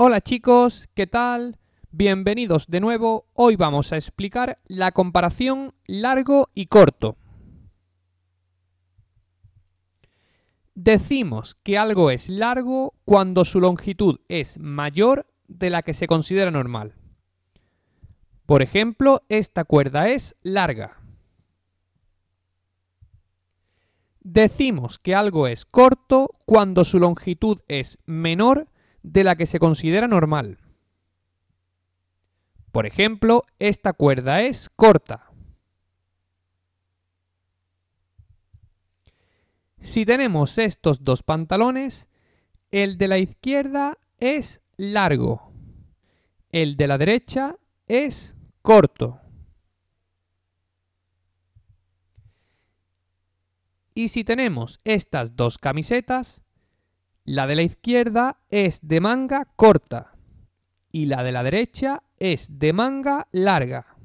Hola chicos, ¿qué tal? Bienvenidos de nuevo. Hoy vamos a explicar la comparación largo y corto. Decimos que algo es largo cuando su longitud es mayor de la que se considera normal. Por ejemplo, esta cuerda es larga. Decimos que algo es corto cuando su longitud es menor de la que se considera normal. Por ejemplo, esta cuerda es corta. Si tenemos estos dos pantalones, el de la izquierda es largo, el de la derecha es corto. Y si tenemos estas dos camisetas, la de la izquierda es de manga corta y la de la derecha es de manga larga.